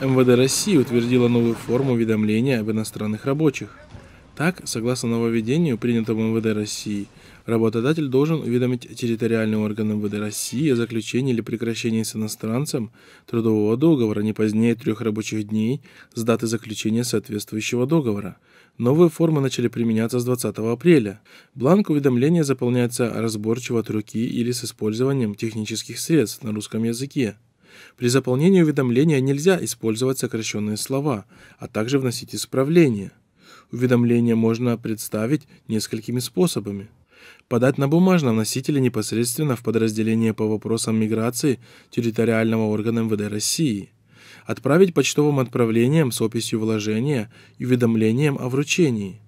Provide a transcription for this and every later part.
МВД России утвердила новую форму уведомления об иностранных рабочих. Так, согласно нововведению, принятому МВД России, работодатель должен уведомить территориальный орган МВД России о заключении или прекращении с иностранцем трудового договора не позднее трех рабочих дней с даты заключения соответствующего договора. Новые формы начали применяться с 20 апреля. Бланк уведомления заполняется разборчиво от руки или с использованием технических средств на русском языке. При заполнении уведомления нельзя использовать сокращенные слова, а также вносить исправления. Уведомление можно представить несколькими способами. Подать на бумажном носителе непосредственно в подразделение по вопросам миграции территориального органа МВД России. Отправить почтовым отправлением с описью вложения и уведомлением о вручении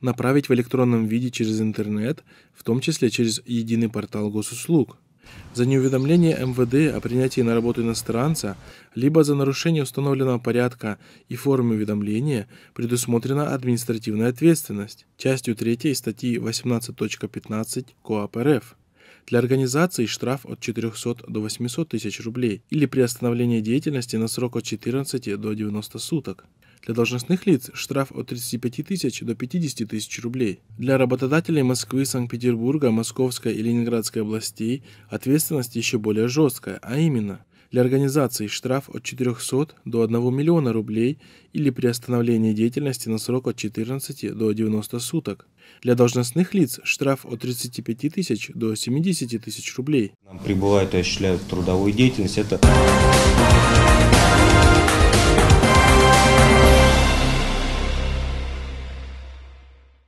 направить в электронном виде через интернет, в том числе через единый портал госуслуг за неуведомление МВД о принятии на работу иностранца, либо за нарушение установленного порядка и формы уведомления предусмотрена административная ответственность частью 3 статьи 18.15 КоАП РФ. Для организации штраф от 400 до 800 тысяч рублей или приостановление деятельности на срок от 14 до 90 суток. Для должностных лиц штраф от 35 тысяч до 50 тысяч рублей. Для работодателей Москвы, Санкт-Петербурга, Московской и Ленинградской областей ответственность еще более жесткая, а именно для организации штраф от 400 до 1 миллиона рублей или приостановление деятельности на срок от 14 до 90 суток. Для должностных лиц штраф от 35 тысяч до 70 тысяч рублей. Нам прибывают и осуществляют трудовую деятельность. Это...